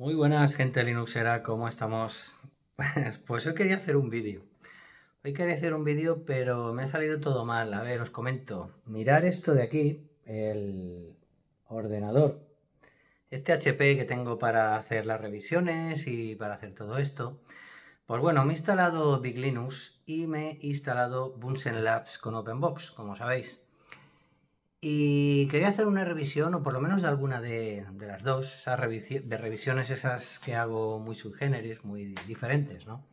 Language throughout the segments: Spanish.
Muy buenas gente Linuxera, ¿cómo estamos? Pues, pues hoy quería hacer un vídeo. Hoy quería hacer un vídeo, pero me ha salido todo mal. A ver, os comento. Mirar esto de aquí, el ordenador. Este HP que tengo para hacer las revisiones y para hacer todo esto. Pues bueno, me he instalado Big Linux y me he instalado Bunsen Labs con OpenBox, como sabéis. Y quería hacer una revisión, o por lo menos de alguna de, las dos, de revisiones esas que hago muy subgéneres, muy diferentes, ¿no?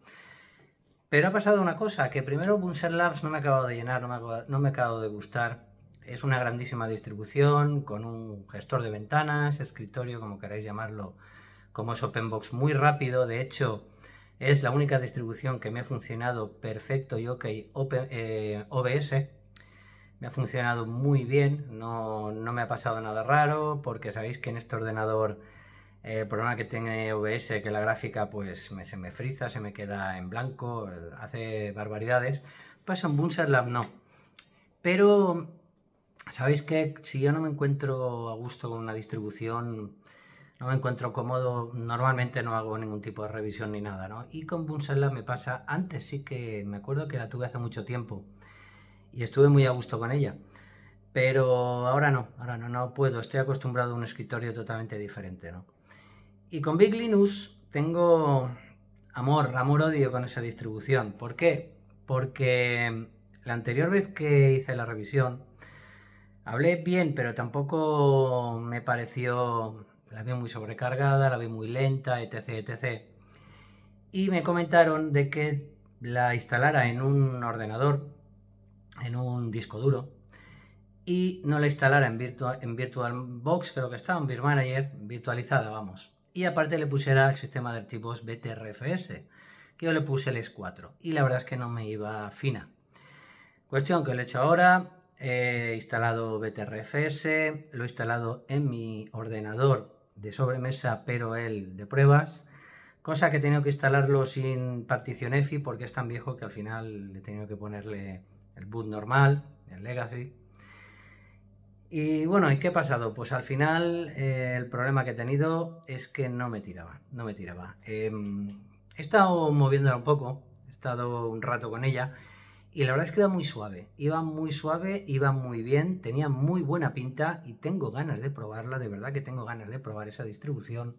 Pero ha pasado una cosa, que primero Bunser Labs no me ha acabado de llenar, no me ha, acabado de gustar. Es una grandísima distribución, con un gestor de ventanas, escritorio, como queráis llamarlo, como es OpenBox, muy rápido. De hecho, es la única distribución que me ha funcionado perfecto y ok OBS, me ha funcionado muy bien, no, me ha pasado nada raro, porque sabéis que en este ordenador, el eh, problema que tiene OBS, que la gráfica pues se me friza, se me queda en blanco, hace barbaridades, pues en Boonsar no. Pero sabéis que si yo no me encuentro a gusto con una distribución, no me encuentro cómodo, normalmente no hago ningún tipo de revisión ni nada, ¿no? Y con Boonsar me pasa, antes sí que me acuerdo que la tuve hace mucho tiempo, y estuve muy a gusto con ella. Pero ahora no, ahora no, no puedo, estoy acostumbrado a un escritorio totalmente diferente, ¿no? Y con Big Linux tengo amor, amor-odio con esa distribución. ¿Por qué? Porque la anterior vez que hice la revisión, hablé bien, pero tampoco me pareció, la vi muy sobrecargada, la vi muy lenta, etc, etc. Y me comentaron de que la instalara en un ordenador en un disco duro y no la instalara en, en VirtualBox, creo que estaba en VirManager, virtualizada, vamos. Y aparte le pusiera el sistema de archivos BTRFS, que yo le puse el S4 y la verdad es que no me iba fina. Cuestión que lo he hecho ahora, he instalado BTRFS, lo he instalado en mi ordenador de sobremesa, pero el de pruebas, cosa que he tenido que instalarlo sin partición EFI porque es tan viejo que al final he tenido que ponerle el boot normal, el legacy. Y bueno, ¿y qué ha pasado? Pues al final eh, el problema que he tenido es que no me tiraba, no me tiraba. Em, he estado moviéndola un poco, he estado un rato con ella y la verdad es que iba muy suave, iba muy suave, iba muy bien, tenía muy buena pinta y tengo ganas de probarla, de verdad que tengo ganas de probar esa distribución.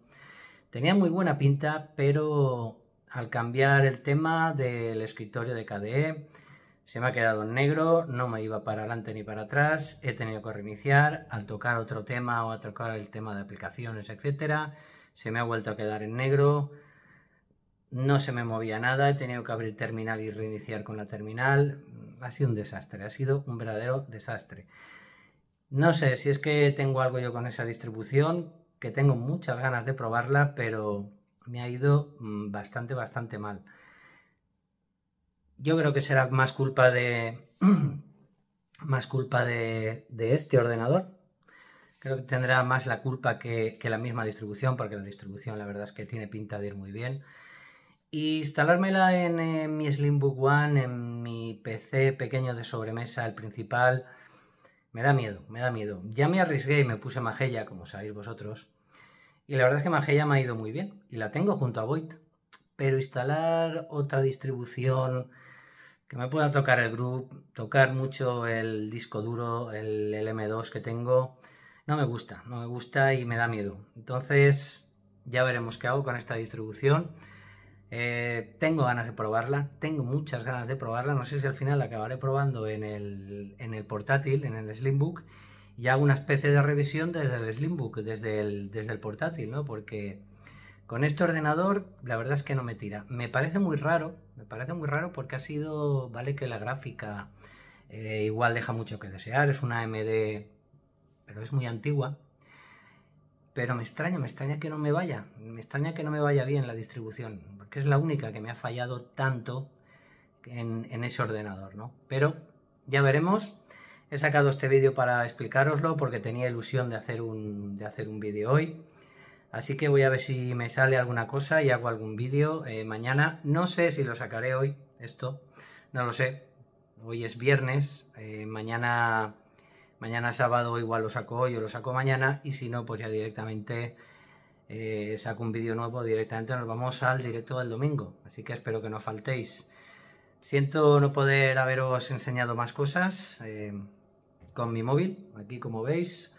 Tenía muy buena pinta, pero al cambiar el tema del escritorio de KDE, se me ha quedado en negro, no me iba para adelante ni para atrás, he tenido que reiniciar, al tocar otro tema o a tocar el tema de aplicaciones, etc. se me ha vuelto a quedar en negro, no se me movía nada, he tenido que abrir terminal y reiniciar con la terminal, ha sido un desastre, ha sido un verdadero desastre. No sé si es que tengo algo yo con esa distribución, que tengo muchas ganas de probarla, pero me ha ido mm, bastante, bastante mal yo creo que será más culpa de. más culpa de, este ordenador. Creo que tendrá más la culpa que, la misma distribución, porque la distribución la verdad es que tiene pinta de ir muy bien. Y instalármela en, mi Slimbook One, en mi PC pequeño de sobremesa, el principal, me da miedo, me da miedo. Ya me arriesgué y me puse Mageia, como sabéis vosotros. Y la verdad es que Mageia me ha ido muy bien. Y la tengo junto a Void. Pero instalar otra distribución que me pueda tocar el grupo tocar mucho el disco duro, el m 2 que tengo, no me gusta, no me gusta y me da miedo. Entonces ya veremos qué hago con esta distribución. Eh, tengo ganas de probarla, tengo muchas ganas de probarla, no sé si al final la acabaré probando en el, en el portátil, en el Slimbook, y hago una especie de revisión desde el Slimbook, desde el, desde el portátil, ¿no? Porque con este ordenador, la verdad es que no me tira. Me parece muy raro, me parece muy raro porque ha sido, vale que la gráfica eh, igual deja mucho que desear, es una AMD, pero es muy antigua. Pero me extraña, me extraña que no me vaya, me extraña que no me vaya bien la distribución, porque es la única que me ha fallado tanto en, ese ordenador, ¿no? Pero ya veremos. He sacado este vídeo para explicároslo porque tenía ilusión de hacer un, de hacer un vídeo hoy. Así que voy a ver si me sale alguna cosa y hago algún vídeo eh, mañana. No sé si lo sacaré hoy, esto, no lo sé. Hoy es viernes, eh, mañana, mañana sábado igual lo saco hoy o lo saco mañana y si no, pues ya directamente eh, saco un vídeo nuevo, directamente nos vamos al directo del domingo. Así que espero que no faltéis. Siento no poder haberos enseñado más cosas con mi móvil, aquí como veis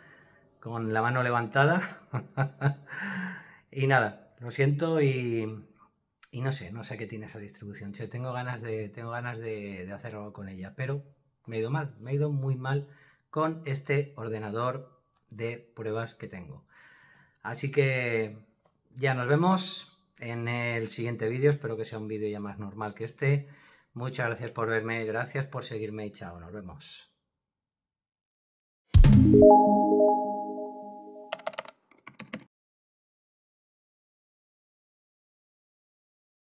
con la mano levantada. y nada, lo siento y, no sé, no sé qué tiene esa distribución. tengo ganas de, tengo ganas de, de hacer algo con ella, pero me ha ido mal, me ha ido muy mal con este ordenador de pruebas que tengo. Así que ya nos vemos en el siguiente vídeo, espero que sea un vídeo ya más normal que este. Muchas gracias por verme, gracias por seguirme y chao, nos vemos.